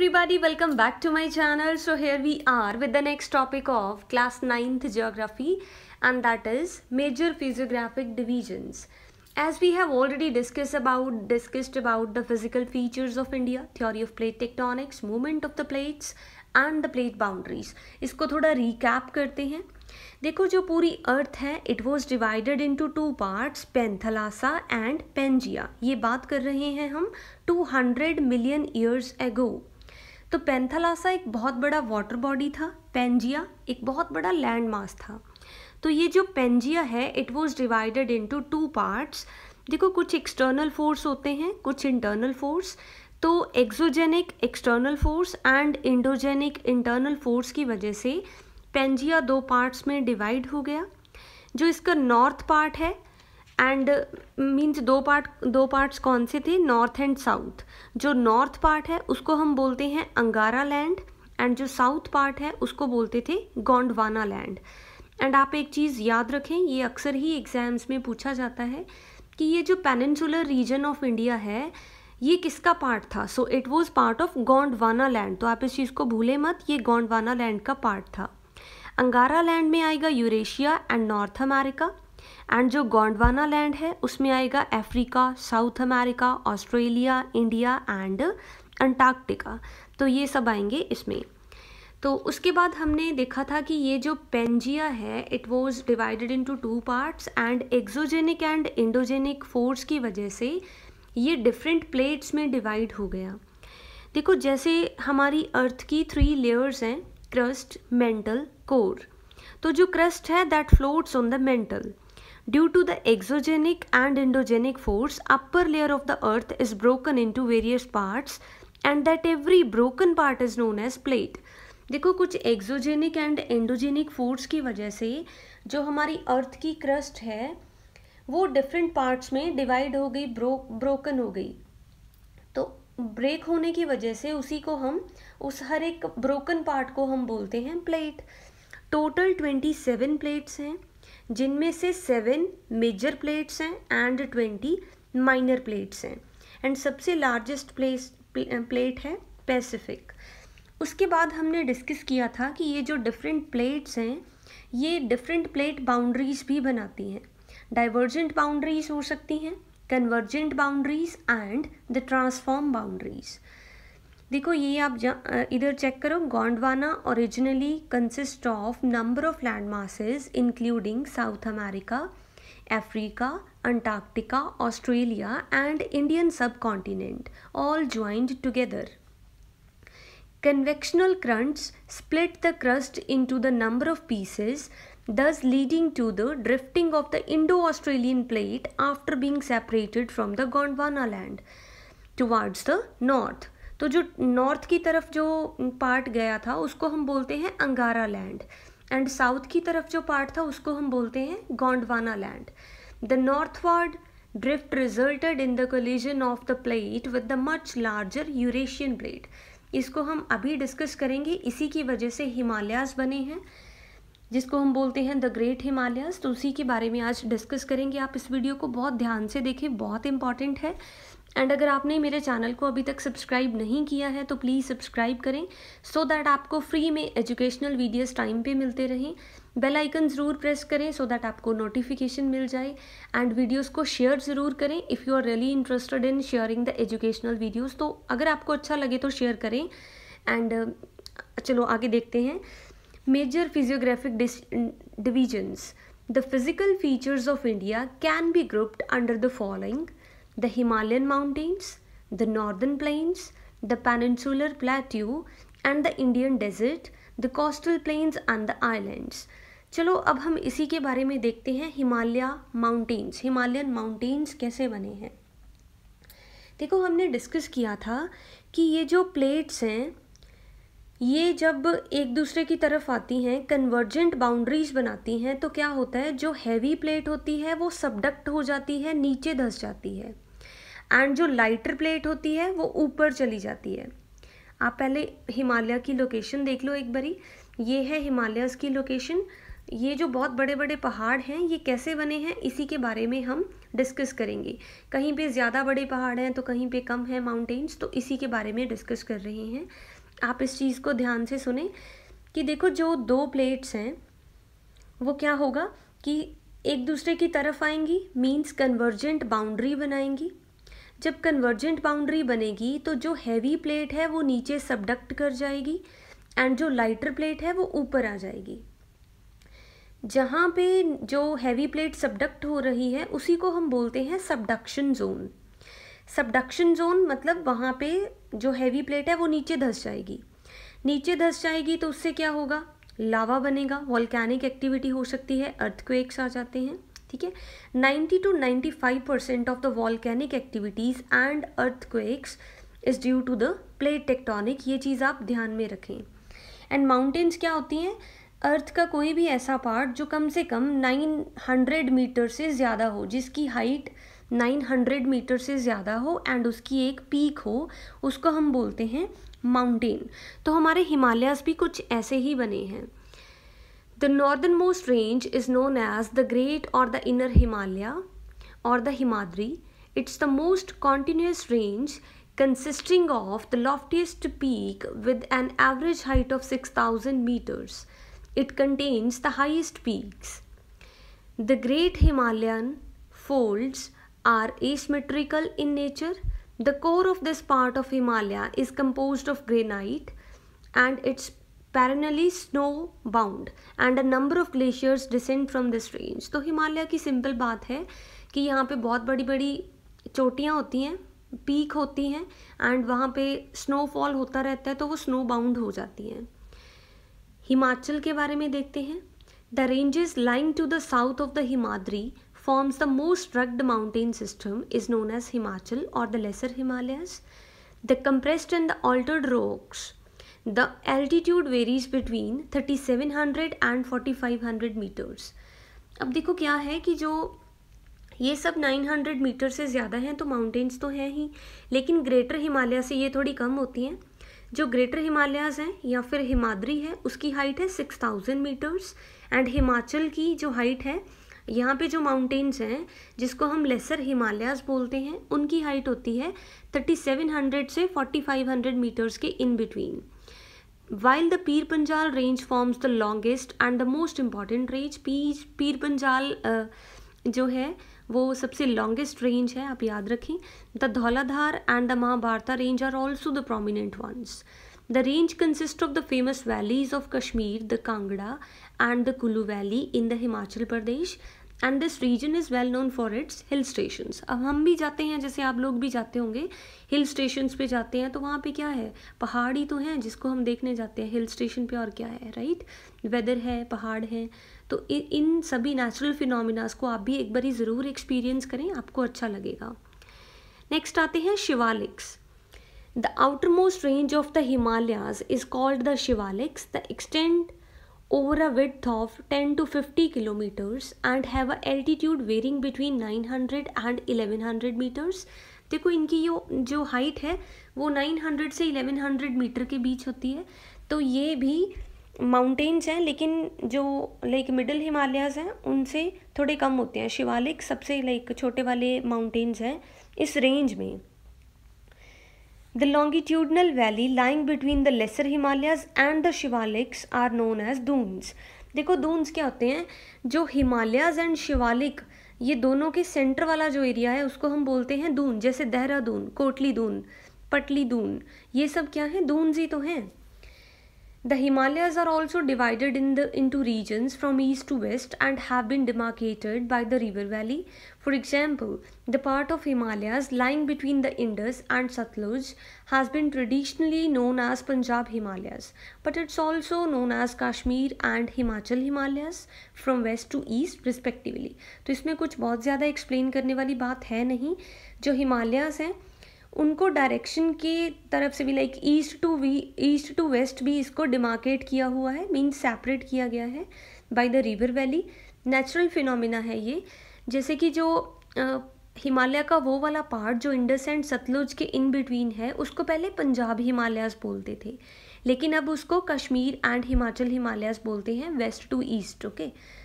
everybody welcome back to my channel so here we are with the next topic of class 9th geography and that is major physiographic divisions as we have already discussed about discussed about the physical features of india theory of plate tectonics movement of the plates and the plate boundaries isko thoda recap karte hain देखो जो पूरी earth है it was divided into two parts Panthalassa and Pangaea ये बात कर रहे हैं हम 200 मिलियन ईयर्स एगो तो पेंथलासा एक बहुत बड़ा वाटर बॉडी था पेंजिया एक बहुत बड़ा लैंड मास था तो ये जो पेंजिया है it was divided into two parts देखो कुछ एक्सटर्नल फोर्स होते हैं कुछ इंटरनल फोर्स तो exogenic external force and endogenic internal force की वजह से पेंजिया दो पार्ट्स में डिवाइड हो गया जो इसका नॉर्थ पार्ट है एंड मीन्स uh, दो पार्ट दो पार्ट्स कौन से थे नॉर्थ एंड साउथ जो नॉर्थ पार्ट है उसको हम बोलते हैं अंगारा लैंड एंड जो साउथ पार्ट है उसको बोलते थे गोंडवाना लैंड एंड आप एक चीज़ याद रखें ये अक्सर ही एग्ज़ाम्स में पूछा जाता है कि ये जो पेनिनसुलर रीजन ऑफ इंडिया है ये किसका पार्ट था so it was part of Gondwana land तो आप इस चीज़ को भूले मत ये गोंडवाना लैंड का पार्ट था अंगारा लैंड में आएगा Eurasia and North America and जो गोंडवाना लैंड है उसमें आएगा Africa South America Australia India and Antarctica तो ये सब आएंगे इसमें तो उसके बाद हमने देखा था कि ये जो पेंजिया है it was divided into two parts and exogenic and endogenic force की वजह से ये डिफरेंट प्लेट्स में डिवाइड हो गया देखो जैसे हमारी अर्थ की थ्री लेयर्स हैं क्रस्ट मेंटल कोर तो जो क्रस्ट है that floats on the mantle to the exogenic and endogenic force upper layer of the earth is broken into various parts and that every broken part is known as plate देखो कुछ exogenic and endogenic force की वजह से जो हमारी earth की crust है वो डिफरेंट पार्ट्स में डिवाइड हो गई ब्रो ब्रोकन हो गई तो ब्रेक होने की वजह से उसी को हम उस हर एक ब्रोकन पार्ट को हम बोलते हैं plate total twenty seven plates हैं जिनमें से सेवन मेजर प्लेट्स हैं एंड ट्वेंटी माइनर प्लेट्स हैं एंड सबसे लार्जेस्ट प्लेस प्लेट है पैसिफिक उसके बाद हमने डिस्कस किया था कि ये जो डिफरेंट प्लेट्स हैं ये डिफरेंट प्लेट बाउंड्रीज भी बनाती हैं डाइवर्जेंट बाउंड्रीज हो सकती हैं convergent boundaries and the transform boundaries देखो ये आप इधर चेक करो Gondwana originally consist of number of land masses including South America Africa Antarctica Australia and Indian subcontinent all joined together Convectional currents split the crust into the number of pieces, thus leading to the drifting of the Indo-Australian plate after being separated from the Gondwana land towards the north. तो जो north की तरफ जो part गया था उसको हम बोलते हैं अंगारा लैंड एंड साउथ की तरफ जो पार्ट था उसको हम बोलते हैं Gondwana land the northward drift resulted in the collision of the plate with the much larger Eurasian plate इसको हम अभी डिस्कस करेंगे इसी की वजह से हिमालयाज बने हैं जिसको हम बोलते हैं द ग्रेट हिमालयाज तो उसी के बारे में आज डिस्कस करेंगे आप इस वीडियो को बहुत ध्यान से देखें बहुत इंपॉर्टेंट है एंड अगर आपने मेरे चैनल को अभी तक सब्सक्राइब नहीं किया है तो प्लीज़ सब्सक्राइब करें सो so दैट आपको फ्री में एजुकेशनल वीडियोस टाइम पे मिलते रहें बेल आइकन ज़रूर प्रेस करें सो so दैट आपको नोटिफिकेशन मिल जाए एंड वीडियोस को शेयर ज़रूर करें if you are really interested in sharing the educational videos तो अगर आपको अच्छा लगे तो शेयर करें एंड uh, चलो आगे देखते हैं major physiographic divisions the physical features of India can be grouped under the following the Himalayan mountains, the northern plains, the peninsular plateau and the Indian desert, the coastal plains and the islands. चलो अब हम इसी के बारे में देखते हैं Himalaya mountains Himalayan mountains कैसे बने हैं देखो हमने डिस्कस किया था कि ये जो प्लेट्स हैं ये जब एक दूसरे की तरफ आती हैं कन्वर्जेंट बाउंड्रीज बनाती हैं तो क्या होता है जो हैवी प्लेट होती है वो सबडक्ट हो जाती है नीचे धस जाती है एंड जो लाइटर प्लेट होती है वो ऊपर चली जाती है आप पहले हिमालय की लोकेशन देख लो एक बारी ये है हिमालयस की लोकेशन ये जो बहुत बड़े बड़े पहाड़ हैं ये कैसे बने हैं इसी के बारे में हम डिस्कस करेंगे कहीं पे ज़्यादा बड़े पहाड़ हैं तो कहीं पे कम है माउंटेन्स तो इसी के बारे में डिस्कस कर रहे हैं आप इस चीज़ को ध्यान से सुने कि देखो जो दो प्लेट्स हैं वो क्या होगा कि एक दूसरे की तरफ आएंगी मीन्स कन्वर्जेंट बाउंड्री बनाएंगी जब कन्वर्जेंट बाउंड्री बनेगी तो जो हैवी प्लेट है वो नीचे सबडक्ट कर जाएगी एंड जो लाइटर प्लेट है वो ऊपर आ जाएगी जहाँ पे जो हैवी प्लेट सबडक्ट हो रही है उसी को हम बोलते हैं सबडक्शन जोन सबडक्शन जोन मतलब वहाँ पे जो हैवी प्लेट है वो नीचे धस जाएगी नीचे धस जाएगी तो उससे क्या होगा लावा बनेगा वॉलकैनिक एक्टिविटी हो सकती है अर्थक्वेक्स आ जाते हैं ठीक है 90 to 95 percent of the volcanic activities and earthquakes is due to the plate tectonic ये चीज़ आप ध्यान में रखें एंड माउंटेन्स क्या होती हैं अर्थ का कोई भी ऐसा पार्ट जो कम से कम 900 मीटर से ज़्यादा हो जिसकी हाइट 900 मीटर से ज़्यादा हो एंड उसकी एक पीक हो उसको हम बोलते हैं माउंटेन तो हमारे हिमालयाज़ भी कुछ ऐसे ही बने हैं The northernmost range is known as the Great or the Inner Himalaya or the Himadri. It's the most continuous range consisting of the loftiest peak with an average height of 6000 meters. It contains the highest peaks. The Great Himalayan folds are asymmetrical in nature. The core of this part of Himalaya is composed of granite and its perennially snow bound and a number of glaciers descend from this range तो हिमालय की simple बात है कि यहाँ पे बहुत बड़ी बड़ी चोटियाँ होती हैं पीक होती हैं एंड वहाँ पे स्नोफॉल होता रहता है तो वो स्नो बाउंड हो जाती हैं हिमाचल के बारे में देखते हैं the ranges lying to the south of the Himadri forms the most rugged mountain system is known as Himachal और the lesser Himalayas. The compressed and the altered rocks The altitude varies between 3700 and 4500 meters. अब देखो क्या है कि जो ये सब 900 metre से ज़्यादा हैं तो माउंटेन्स तो हैं ही लेकिन ग्रेटर हिमालय से ये थोड़ी कम होती हैं जो ग्रेटर हिमालयाज हैं या फिर हिमाद्री है उसकी हाइट है 6000 मीटर्स एंड हिमाचल की जो हाइट है यहाँ पे जो माउंटेन्स हैं जिसको हम लेसर हिमालयाज बोलते हैं उनकी हाइट होती है 3700 से 4500 मीटर्स के in between while the Pir Panjal range forms the longest and the most important range Pir, Pir Panjal uh, जो है वो सबसे लॉन्गेस्ट रेंज है आप याद रखें the Dhauladhar and the Mahabharata range are also the prominent ones the range consist of the famous valleys of Kashmir the Kangra and the Kullu valley in the Himachal Pradesh and this region is well known for its hill stations अब हम भी जाते हैं जैसे आप लोग भी जाते होंगे हिल स्टेशंस पे जाते हैं तो वहाँ पे क्या है पहाड़ी तो हैं जिसको हम देखने जाते हैं हिल स्टेशन पे और क्या है राइट वेदर है पहाड़ है तो इ, इन सभी नेचुरल फिनोमिनाज को आप भी एक बार ही ज़रूर एक्सपीरियंस करें आपको अच्छा लगेगा नेक्स्ट आते हैं Shivaliks the outer most range of the Himalayas is called the Shivaliks the extend over a width of 10 to 50 kilometers and have a altitude varying between 900 and 1100 meters देखो इनकी ये जो हाइट है वो 900 से 1100 मीटर के बीच होती है तो ये भी माउंटेन्स हैं लेकिन जो लाइक मिडिल हिमालयाज हैं उनसे थोड़े कम होते हैं शिवालिक सबसे लाइक छोटे वाले माउंटेन्स हैं इस रेंज में The longitudinal valley lying between the lesser Himalayas and the Shivaliks are known as dunes. देखो दून्स क्या होते हैं जो हिमालयाज एंड शिवालिक ये दोनों के सेंटर वाला जो एरिया है उसको हम बोलते हैं दून जैसे देहरादून कोटली दून पटली दून ये सब क्या है दून्स ही तो हैं The Himalayas are also divided in the, into regions from east to west and have been demarcated by the river valley. For example, the part of Himalayas lying between the Indus and Satluj has been traditionally known as Punjab Himalayas, but it's also known as Kashmir and Himachal Himalayas from west to east respectively. So, इसमें कुछ बहुत ज़्यादा explain करने वाली बात है नहीं जो हिमालयाज हैं उनको डायरेक्शन की तरफ से भी like east to we east to west भी इसको डिमार्केट किया हुआ है मीन सेपरेट किया गया है by the river valley natural phenomena है ये जैसे कि जो हिमालय का वो वाला पार्ट जो इंडस एंड सतलुज के इन बिटवीन है उसको पहले पंजाब हिमालयाज बोलते थे लेकिन अब उसको कश्मीर एंड हिमाचल हिमालयाज बोलते हैं west to east okay okay?